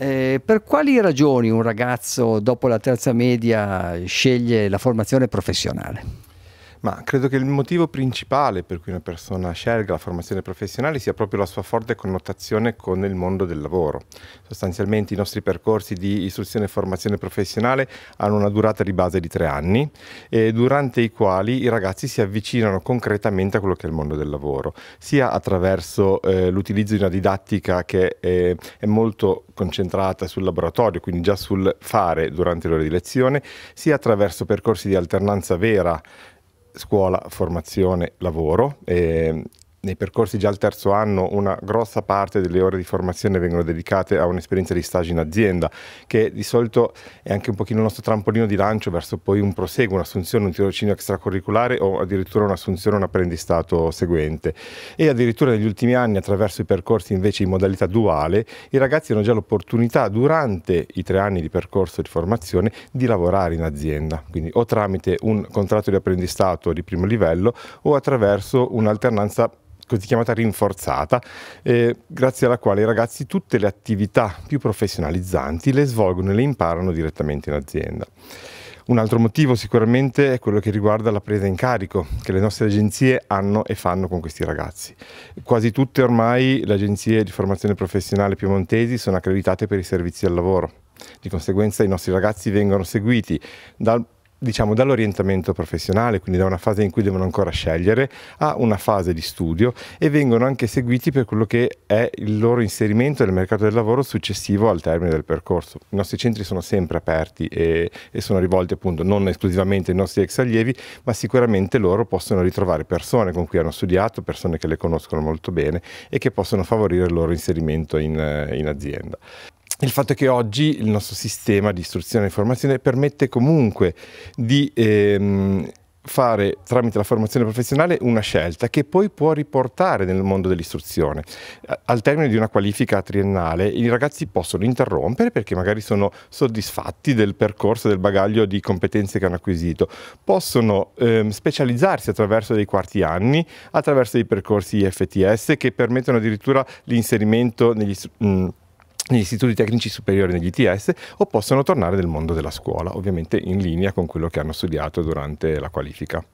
Eh, per quali ragioni un ragazzo dopo la terza media sceglie la formazione professionale? Ma credo che il motivo principale per cui una persona scelga la formazione professionale sia proprio la sua forte connotazione con il mondo del lavoro. Sostanzialmente i nostri percorsi di istruzione e formazione professionale hanno una durata di base di tre anni, durante i quali i ragazzi si avvicinano concretamente a quello che è il mondo del lavoro, sia attraverso eh, l'utilizzo di una didattica che eh, è molto concentrata sul laboratorio, quindi già sul fare durante l'ora di lezione, sia attraverso percorsi di alternanza vera scuola, formazione, lavoro. E ehm, nei percorsi già al terzo anno una grossa parte delle ore di formazione vengono dedicate a un'esperienza di stage in azienda che di solito è anche un pochino il nostro trampolino di lancio verso poi un proseguo, un'assunzione, un tirocinio extracurriculare o addirittura un'assunzione un apprendistato seguente e addirittura negli ultimi anni attraverso i percorsi invece in modalità duale i ragazzi hanno già l'opportunità durante i tre anni di percorso di formazione di lavorare in azienda quindi o tramite un contratto di apprendistato di primo livello o attraverso un'alternanza così chiamata rinforzata, eh, grazie alla quale i ragazzi tutte le attività più professionalizzanti le svolgono e le imparano direttamente in azienda. Un altro motivo sicuramente è quello che riguarda la presa in carico che le nostre agenzie hanno e fanno con questi ragazzi. Quasi tutte ormai le agenzie di formazione professionale piemontesi sono accreditate per i servizi al lavoro. Di conseguenza i nostri ragazzi vengono seguiti dal diciamo dall'orientamento professionale, quindi da una fase in cui devono ancora scegliere, a una fase di studio e vengono anche seguiti per quello che è il loro inserimento nel mercato del lavoro successivo al termine del percorso. I nostri centri sono sempre aperti e, e sono rivolti appunto non esclusivamente ai nostri ex allievi, ma sicuramente loro possono ritrovare persone con cui hanno studiato, persone che le conoscono molto bene e che possono favorire il loro inserimento in, in azienda il fatto è che oggi il nostro sistema di istruzione e formazione permette comunque di ehm, fare tramite la formazione professionale una scelta che poi può riportare nel mondo dell'istruzione. Al termine di una qualifica triennale i ragazzi possono interrompere perché magari sono soddisfatti del percorso, del bagaglio di competenze che hanno acquisito, possono ehm, specializzarsi attraverso dei quarti anni, attraverso dei percorsi IFTS che permettono addirittura l'inserimento negli... Mh, negli istituti tecnici superiori negli ITS o possono tornare nel mondo della scuola, ovviamente in linea con quello che hanno studiato durante la qualifica.